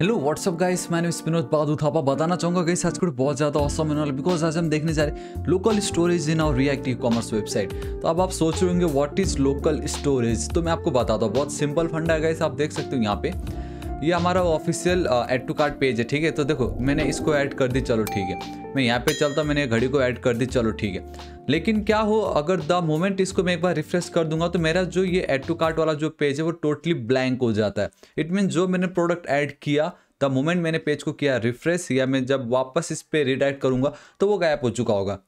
Hello what's up guys मैं विनोद बहादुर थापा बताना चाहूंगा गाइस आज कुछ बहुत ज़्यादा औसम होने वाला बिकॉज आज हम देखने जा रहे हैं लोकल स्टोरेज इन और रिएक्टिव कॉमर्स वेबसाइट तो अब आप सोच रहे होंगे व्हाट इज़ लोकल स्टोरेज तो मैं आपको बताता हूँ बहुत सिंपल फंडा है गाइस आप देख सकते हो यहाँ पे ये हमारा official add to cart page है ठीक है तो देखो मैंने इसको ऐड कर दी चलो ठीक है मैं यहाँ पे चलता मैंने घड़ी को ऐड कर दी चलो ठीक है लेकिन क्या हो अगर द मोमेंट इसको मैं एक बार रिफ्रेश कर दूंगा तो मेरा जो ये एड टू कार्ट वाला जो पेज है वो टोटली ब्लैंक हो जाता है इट मीन जो मैंने प्रोडक्ट ऐड किया द मोमेंट मैंने पेज को किया रिफ्रेश या मैं जब वापस इस पर रिडाइट करूंगा तो वो गायब हो चुका होगा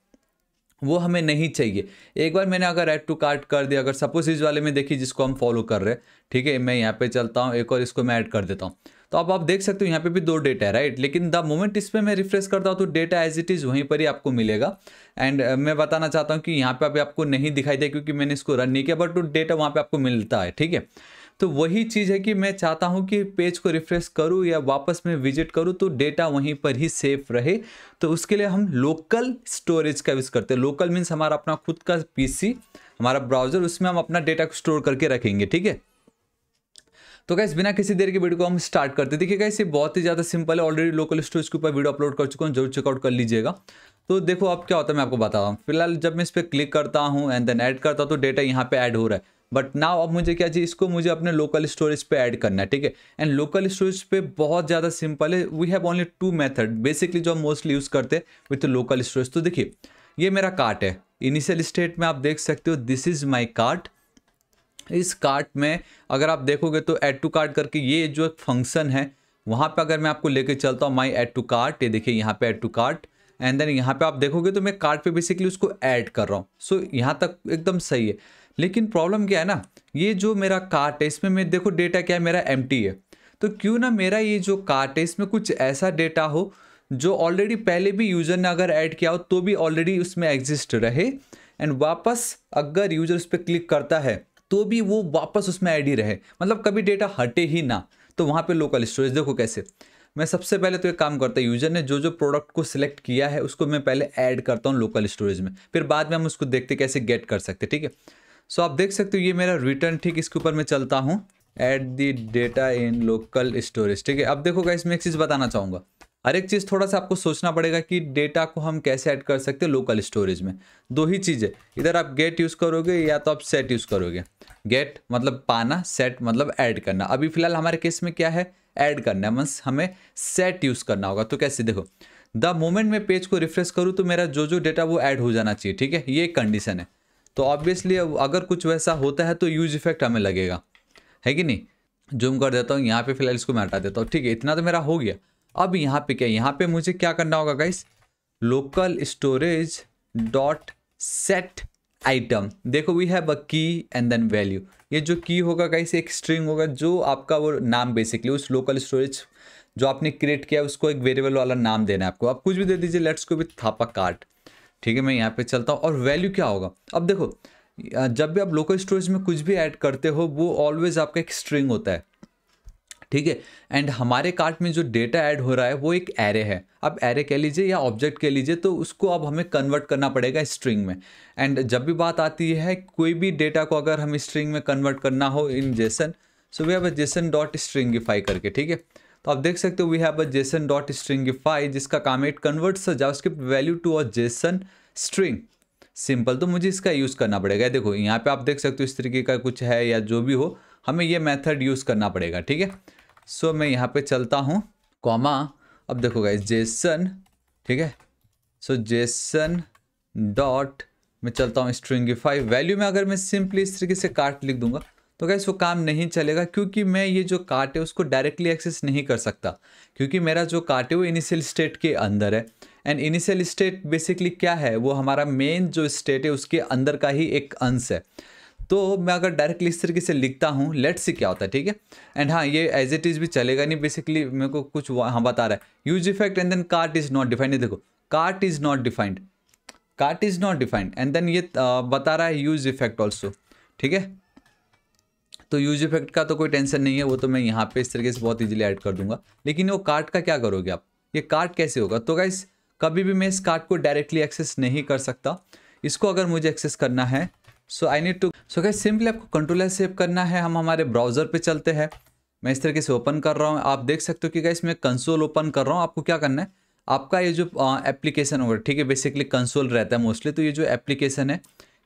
वो हमें नहीं चाहिए एक बार मैंने अगर ऐड टू कार्ट कर दिया अगर सपोज इस वाले में देखिए जिसको हम फॉलो कर रहे हैं ठीक है मैं यहाँ पे चलता हूँ एक और इसको मैं ऐड कर देता हूँ तो अब आप देख सकते हो यहाँ पे भी दो डेटा है राइट लेकिन द मोमेंट इस पर मैं रिफ्रेश करता हूँ तो डेटा एज इट इज़ वहीं पर ही आपको मिलेगा एंड uh, मैं बताना चाहता हूँ कि यहाँ पे अभी आपको नहीं दिखाई दे क्योंकि मैंने इसको रन नहीं किया बट डेटा वहाँ पर आपको मिलता है ठीक है तो वही चीज़ है कि मैं चाहता हूँ कि पेज को रिफ्रेश करूँ या वापस में विजिट करूँ तो डेटा वहीं पर ही सेफ रहे तो उसके लिए हम लोकल स्टोरेज का यूज़ करते हैं लोकल मीन्स हमारा अपना खुद का पी हमारा ब्राउजर उसमें हम अपना डेटा स्टोर करके रखेंगे ठीक है तो कैसे बिना किसी देर के वीडियो को हम स्टार्ट करते देखिए कैसे बहुत ही ज़्यादा सिंपल है ऑलरेडी लोकल स्टोरेज के ऊपर वीडियो अपलोड कर चुका हूँ जरूर चेकआउट कर लीजिएगा तो देखो अब क्या होता है मैं आपको बता रहा हूँ फिलहाल जब मैं इस पर क्लिक करता हूँ एंड देन ऐड करता हूँ तो डेटा यहाँ पे ऐड हो रहा है बट नाउ अब मुझे क्या चाहिए इसको मुझे अपने लोकल स्टोरेज पे ऐड करना है ठीक है एंड लोकल स्टोरेज पे बहुत ज़्यादा सिंपल है we have only two method basically जो हम मोस्टली यूज़ करते हैं विथ लोकल स्टोरेज तो देखिए ये मेरा कार्ट है इनिशियल स्टेट में आप देख सकते हो दिस इज़ माई कार्ट इस कार्ट में अगर आप देखोगे तो एड टू कार्ट करके ये जो फंक्शन है वहाँ पे अगर मैं आपको लेके चलता हूँ माई एड टू कार्ट ये देखिए यहाँ पे add to cart and then यहाँ पे आप देखोगे तो मैं कार्ट पे बेसिकली उसको ऐड कर रहा हूँ सो so, यहाँ तक एकदम सही है लेकिन प्रॉब्लम क्या है ना ये जो मेरा कार्ट है इसमें मैं देखो डेटा क्या है मेरा एम है तो क्यों ना मेरा ये जो कार्ट है इसमें कुछ ऐसा डेटा हो जो ऑलरेडी पहले भी यूज़र ने अगर ऐड किया हो तो भी ऑलरेडी उसमें एग्जिस्ट रहे एंड वापस अगर यूज़र उस पर क्लिक करता है तो भी वो वापस उसमें ऐड ही रहे मतलब कभी डेटा हटे ही ना तो वहाँ पे लोकल स्टोरेज देखो कैसे मैं सबसे पहले तो एक काम करता हूँ यूज़र ने जो जो प्रोडक्ट को सिलेक्ट किया है उसको मैं पहले ऐड करता हूँ लोकल स्टोरेज में फिर बाद में हम उसको देखते कैसे गेट कर सकते ठीक है सो आप देख सकते हो ये मेरा रिटर्न ठीक इसके ऊपर मैं चलता हूँ at the data in local storage ठीक है अब देखो गाइस मैं एक चीज़ बताना चाहूँगा हर एक चीज़ थोड़ा सा आपको सोचना पड़ेगा कि डेटा को हम कैसे ऐड कर सकते हैं लोकल स्टोरेज में दो ही चीज़ें इधर आप गेट यूज़ करोगे या तो आप सेट यूज़ करोगे गेट मतलब पाना सेट मतलब ऐड करना अभी फिलहाल हमारे केस में क्या है ऐड करना है मीन्स हमें सेट यूज़ करना होगा तो कैसे देखो द मोमेंट मैं पेज को रिफ्रेश करूँ तो मेरा जो जो डेटा वो ऐड हो जाना चाहिए ठीक है ये कंडीशन है तो ऑब्वियसली अगर कुछ वैसा होता है तो यूज इफेक्ट हमें लगेगा है कि नहीं जूम कर देता हूँ यहाँ पे फिलहाल इसको मैं हटा देता हूँ ठीक है इतना तो मेरा हो गया अब यहाँ पे क्या यहाँ पे मुझे क्या करना होगा guys local storage dot set item देखो we have a key and then value ये जो की होगा गाइस एक स्ट्रिंग होगा जो आपका वो नाम बेसिकली उस लोकल स्टोरेज जो आपने क्रिएट किया उसको एक वेरिएबल वाला नाम देना है आपको आप कुछ भी दे दीजिए लेट्स को भी थापा कार्ट ठीक है मैं यहाँ पे चलता हूँ और वैल्यू क्या होगा अब देखो जब भी आप लोकल स्टोरेज में कुछ भी ऐड करते हो वो ऑलवेज आपका एक स्ट्रिंग होता है ठीक है एंड हमारे कार्ट में जो डेटा ऐड हो रहा है वो एक एरे है आप एरे कह लीजिए या ऑब्जेक्ट कह लीजिए तो उसको अब हमें कन्वर्ट करना पड़ेगा स्ट्रिंग में एंड जब भी बात आती है कोई भी डेटा को अगर हम स्ट्रिंग में कन्वर्ट करना हो in JSON so we have JSON dot stringify करके ठीक है तो आप देख सकते हो we have a JSON dot stringify जिसका काम है it converts JavaScript value to a JSON string simple तो मुझे इसका यूज़ करना पड़ेगा देखो यहाँ पे आप देख सकते हो इस तरीके का कुछ है या जो भी हो हमें ये मेथड यूज़ करना पड़ेगा ठीक है सो मैं यहाँ पे चलता हूँ कॉमा अब देखो गाइज जेसन ठीक है सो जेसन डॉट मैं चलता हूँ स्ट्रिंगिफाई वैल्यू में अगर मैं सिंपली इस तरीके से काट लिख दूंगा तो गैस वो काम नहीं चलेगा क्योंकि मैं ये जो कार्ट है उसको डायरेक्टली एक्सेस नहीं कर सकता क्योंकि मेरा जो कार्ट है वो इनिशियल स्टेट के अंदर है एंड इनिशियल स्टेट बेसिकली क्या है वो हमारा मेन जो स्टेट है उसके अंदर का ही एक अंश है तो मैं अगर डायरेक्टली इस तरीके से लिखता हूँ लेट से क्या होता है ठीक है एंड हाँ ये एज इट इज़ भी चलेगा नहीं बेसिकली मेरे को कुछ हाँ बता रहा है use effect and then cart is not defined देखो cart is not defined cart is not defined and then ये बता रहा है यूज इफेक्ट ऑल्सो ठीक है तो यूज इफेक्ट का तो कोई टेंशन नहीं है वो तो मैं यहाँ पे इस तरीके से बहुत ईजिली ऐड कर दूंगा लेकिन वो कार्ट का क्या करोगे आप ये कार्ट कैसे होगा तो गाइस कभी भी मैं इस कार्ट को डायरेक्टली एक्सेस नहीं कर सकता इसको अगर मुझे एक्सेस करना है so I need to so guys simply आपको कंट्रोल सेव करना है हम हमारे ब्राउजर पर चलते हैं मैं इस तरीके से ओपन कर रहा हूँ आप देख सकते हो कि गाइस मैं कंसोल ओपन कर रहा हूँ आपको क्या करना है आपका ये जो एप्लीकेशन होगा ठीक है बेसिकली कंसोल रहता है मोस्टली तो ये जो एप्लीकेशन है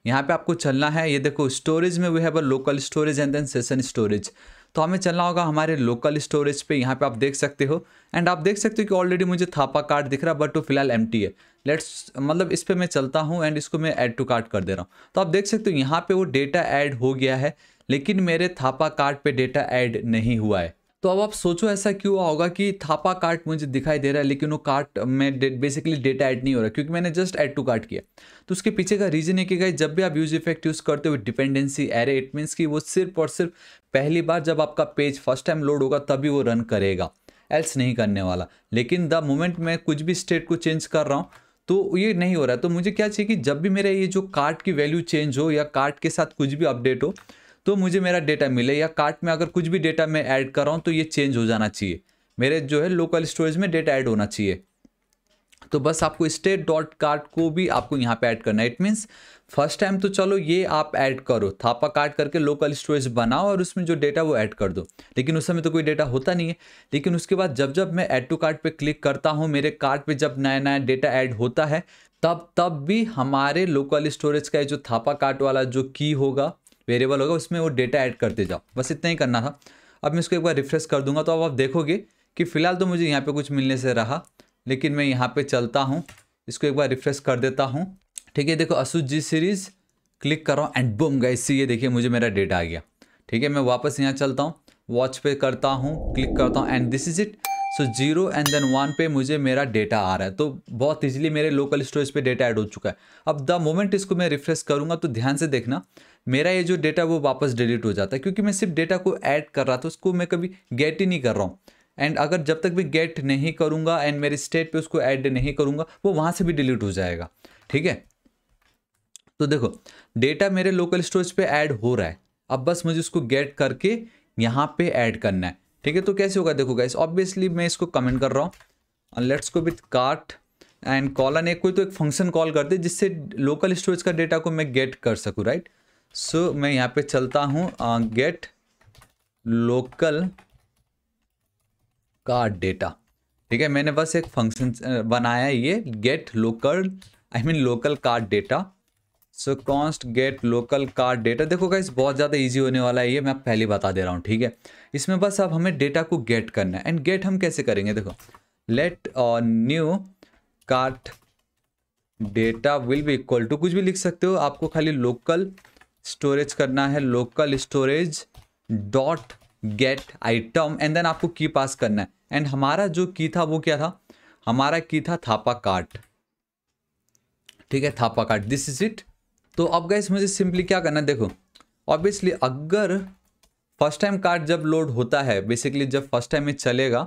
यहाँ पे आपको चलना है ये देखो स्टोरेज में we have a local storage and then session storage तो हमें चलना होगा हमारे लोकल स्टोरेज पे यहाँ पे आप देख सकते हो एंड आप देख सकते हो कि ऑलरेडी मुझे थापा कार्ड दिख रहा है बट वो फिलहाल एम है लेट्स मतलब इस पर मैं चलता हूँ एंड इसको मैं ऐड टू कार्ट कर दे रहा हूँ तो आप देख सकते हो यहाँ पर वो डेटा ऐड हो गया है लेकिन मेरे थापा कार्ड पर डेटा ऐड नहीं हुआ है तो अब आप सोचो ऐसा क्यों होगा कि थापा कार्ट मुझे दिखाई दे रहा है लेकिन वो कार्ट में डे, बेसिकली डेटा ऐड नहीं हो रहा क्योंकि मैंने जस्ट ऐड टू कार्ट किया तो उसके पीछे का रीजन है कि गाइस जब भी आप यूज इफेक्ट यूज़ करते हो डिपेंडेंसी एरे इट मीन्स कि वो सिर्फ और सिर्फ पहली बार जब आपका पेज फर्स्ट टाइम लोड होगा तभी वो रन करेगा एल्स नहीं करने वाला लेकिन द मोमेंट मैं कुछ भी स्टेट को चेंज कर रहा हूँ तो ये नहीं हो रहा है तो मुझे क्या चाहिए कि जब भी मेरा ये जो कार्ट की वैल्यू चेंज हो या कार्ट के साथ कुछ भी अपडेट हो तो मुझे मेरा डेटा मिले या कार्ट में अगर कुछ भी डेटा मैं ऐड कर रहा हूँ तो ये चेंज हो जाना चाहिए मेरे जो है लोकल स्टोरेज में डेटा ऐड होना चाहिए तो बस आपको स्टेट डॉट कार्ड को भी आपको यहाँ पे ऐड करना है इट मीन्स फर्स्ट टाइम तो चलो ये आप ऐड करो थापा कार्ड करके लोकल स्टोरेज बनाओ और उसमें जो डेटा वो ऐड कर दो लेकिन उस समय तो कोई डेटा होता नहीं है लेकिन उसके बाद जब जब मैं ऐड टू कार्ड पे क्लिक करता हूँ मेरे कार्ड पे जब नया नया डेटा ऐड होता है तब तब भी हमारे लोकल स्टोरेज का जो थापा कार्ड वाला जो की होगा वेरिएबल होगा उसमें वो डेटा ऐड करते जाओ बस इतना ही करना था अब मैं इसको एक बार रिफ्रेश कर दूंगा तो अब आप देखोगे कि फ़िलहाल तो मुझे यहाँ पे कुछ मिलने से रहा लेकिन मैं यहाँ पे चलता हूँ इसको एक बार रिफ्रेश कर देता हूँ ठीक है देखो असुज जी सीरीज़ क्लिक कर रहा हूँ एंड बुम गए इससे ये देखिए मुझे मेरा डेटा आ गया ठीक है मैं वापस यहाँ चलता हूँ वॉच पे करता हूँ क्लिक करता हूँ and this is it so zero and then one पे मुझे मेरा डेटा आ रहा है तो बहुत इजीली मेरे लोकल स्टोरेज पे डेटा ऐड हो चुका है अब द मोमेंट इसको मैं रिफ्रेश करूँगा तो ध्यान से देखना मेरा ये जो डेटा वो वापस डिलीट हो जाता है क्योंकि मैं सिर्फ डेटा को ऐड कर रहा था उसको मैं कभी गेट ही नहीं कर रहा हूँ एंड अगर जब तक भी गेट नहीं करूँगा एंड मेरे स्टेट पे उसको ऐड नहीं करूँगा वो वहाँ से भी डिलीट हो जाएगा ठीक है तो देखो डेटा मेरे लोकल स्टोरेज पे ऐड हो रहा है अब बस मुझे उसको गेट करके यहाँ पे ऐड करना है ठीक है तो कैसे होगा देखो गाइस ऑब्वियसली मैं इसको कमेंट कर रहा हूँ लेट्स को विथ कार्ट एंड कॉलन एक कोई तो एक फंक्शन कॉल कर दे जिससे लोकल स्टोरेज का डेटा को मैं गेट कर सकूँ राइट right? सो so, मैं यहाँ पे चलता हूँ गेट लोकल का डेटा ठीक है मैंने बस एक फंक्शन बनाया ये get local I mean local card data so const get local card data देखो गाइस बहुत ज़्यादा इजी होने वाला है ये मैं पहले बता दे रहा हूँ ठीक है इसमें बस अब हमें डेटा को गेट करना है एंड गेट हम कैसे करेंगे देखो लेट और न्यू कार्ड डेटा विल भी इक्वल टू कुछ भी लिख सकते हो आपको खाली लोकल स्टोरेज करना है local storage dot get item and then आपको की पास करना है एंड हमारा जो की था वो क्या था हमारा की था थापा कार्ट ठीक है Thapa cart this is it तो अब गए मुझे सिंपली क्या करना है देखो ऑब्वियसली अगर फर्स्ट टाइम कार्ड जब लोड होता है बेसिकली जब फर्स्ट टाइम ये चलेगा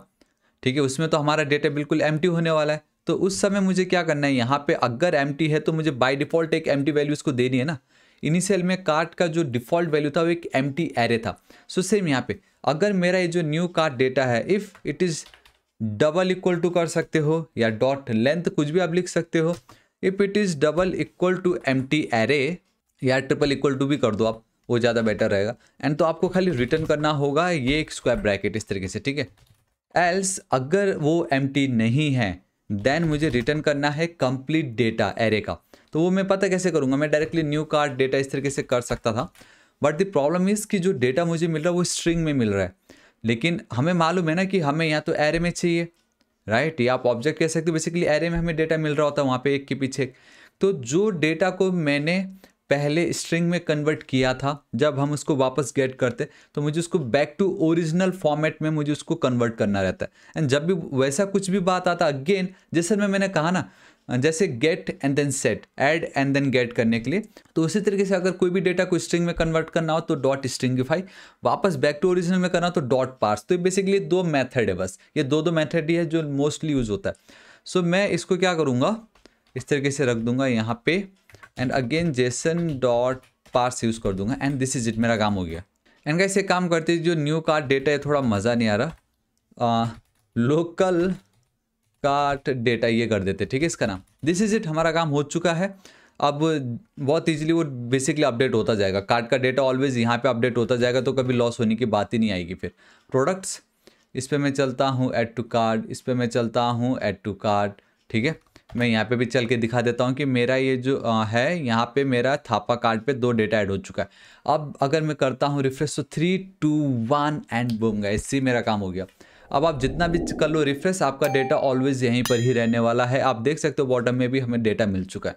ठीक है उसमें तो हमारा डेटा बिल्कुल एम होने वाला है तो उस समय मुझे क्या करना है यहाँ पे अगर एम है तो मुझे बाई डिफॉल्ट एक एम वैल्यू इसको देनी है ना इनिशियल में कार्ड का जो डिफॉल्ट वैल्यू था वो एक एम एरे था सो सेम यहाँ पे अगर मेरा ये जो न्यू कार्ड डेटा है if it is double equal to कर सकते हो या डॉट लेंथ कुछ भी आप लिख सकते हो if it is double equal to empty array या ट्रिपल इक्वल टू भी कर दो आप वो ज़्यादा बेटर रहेगा एंड तो आपको खाली रिटर्न करना होगा ये एक स्क्वायर ब्रैकेट इस तरीके से ठीक है एल्स अगर वो एम नहीं है देन मुझे रिटर्न करना है कंप्लीट डेटा एरे का तो वो मैं पता कैसे करूँगा मैं डायरेक्टली न्यू कार्ड डेटा इस तरीके से कर सकता था बट द प्रॉब्लम इज़ कि जो डेटा मुझे मिल रहा है वो स्ट्रिंग में मिल रहा है लेकिन हमें मालूम है ना कि हमें यहाँ तो एरे में चाहिए राइट या आप ऑब्जेक्ट कह सकते हो बेसिकली एरे में हमें डेटा मिल रहा होता है वहाँ पे एक के पीछे तो जो डेटा को मैंने पहले स्ट्रिंग में कन्वर्ट किया था जब हम उसको वापस गेट करते तो मुझे उसको बैक टू ओरिजिनल फॉर्मेट में मुझे उसको कन्वर्ट करना रहता है एंड जब भी वैसा कुछ भी बात आता अगेन जैसे मैं मैंने कहा ना जैसे get and then set add and then get करने के लिए तो उसी तरीके से अगर कोई भी डेटा को स्ट्रिंग में कन्वर्ट करना हो तो डॉट स्ट्रिंगिफाई वापस बैक टू ओरिजिनल में करना हो तो डॉट पार्स तो बेसिकली दो मैथड है बस ये दो दो मैथड ही है जो मोस्टली यूज होता है सो so, मैं इसको क्या करूँगा इस तरीके से रख दूंगा यहाँ पे and again JSON dot parse use कर दूंगा एंड दिस इज इट मेरा काम हो गया एंड कैसे काम करते जो न्यू कार्ड डेटा है थोड़ा मज़ा नहीं आ रहा लोकल कार्ट डेटा ये कर देते ठीक है इसका नाम दिस इज इट हमारा काम हो चुका है अब बहुत इजीली वो बेसिकली अपडेट होता जाएगा कार्ड का डेटा ऑलवेज यहाँ पे अपडेट होता जाएगा तो कभी लॉस होने की बात ही नहीं आएगी फिर प्रोडक्ट्स इस पर मैं चलता हूँ एड टू कार्ड इस पर मैं चलता हूँ एड टू कार्ड ठीक है मैं यहाँ पे भी चल के दिखा देता हूँ कि मेरा ये जो है यहाँ पे मेरा थापा कार्ड पे दो डेटा ऐड हो चुका है अब अगर मैं करता हूँ रिफ्रेश तो three two one and boom गए इससे मेरा काम हो गया अब आप जितना भी कर लो रिफ्रेश आपका डेटा ऑलवेज यहीं पर ही रहने वाला है आप देख सकते हो बॉटम में भी हमें डेटा मिल चुका है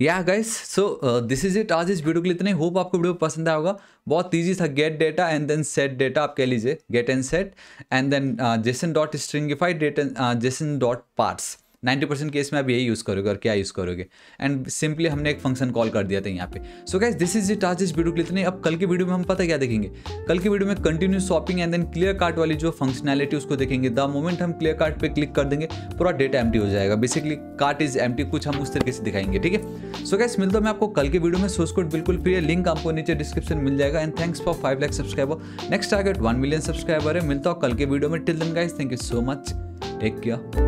या guys so this is it आज इस वीडियो के लिए इतने होप आपको वीडियो पसंद आया होगा बहुत ईजी था get data and then set data आप कह लीजिए get and set and then JSON dot stringified data JSON dot parse ninety percent case में आप यही यूज़ करोगे और क्या यूज़ करोगे एंड सिंपली हमने एक फंक्शन कॉल कर दिया था यहाँ पे so guys this is it आज इस वीडियो के लिए इतने अब कल की वीडियो में हम पता क्या देखेंगे कल की वीडियो में continue shopping and then clear cart वाली जो फंक्शनैलिटी उसको देखेंगे द मोमेंट हम क्लियर कार्ट पर क्लिक कर देंगे पूरा डेटा एम हो जाएगा बेसिकली कार्ट इज एम कुछ हम उस तरीके से दिखाएंगे ठीक है सो गाइज मिलता मैं आपको कल की वीडियो में सोच कोड बिल्कुल फ्री है लिंक आपको नीचे डिस्क्रिप्शन मिल जाएगा and thanks for five lakh subscriber next target one million subscriber है मिलता हूँ कल के वीडियो में till then guys thank you so much take care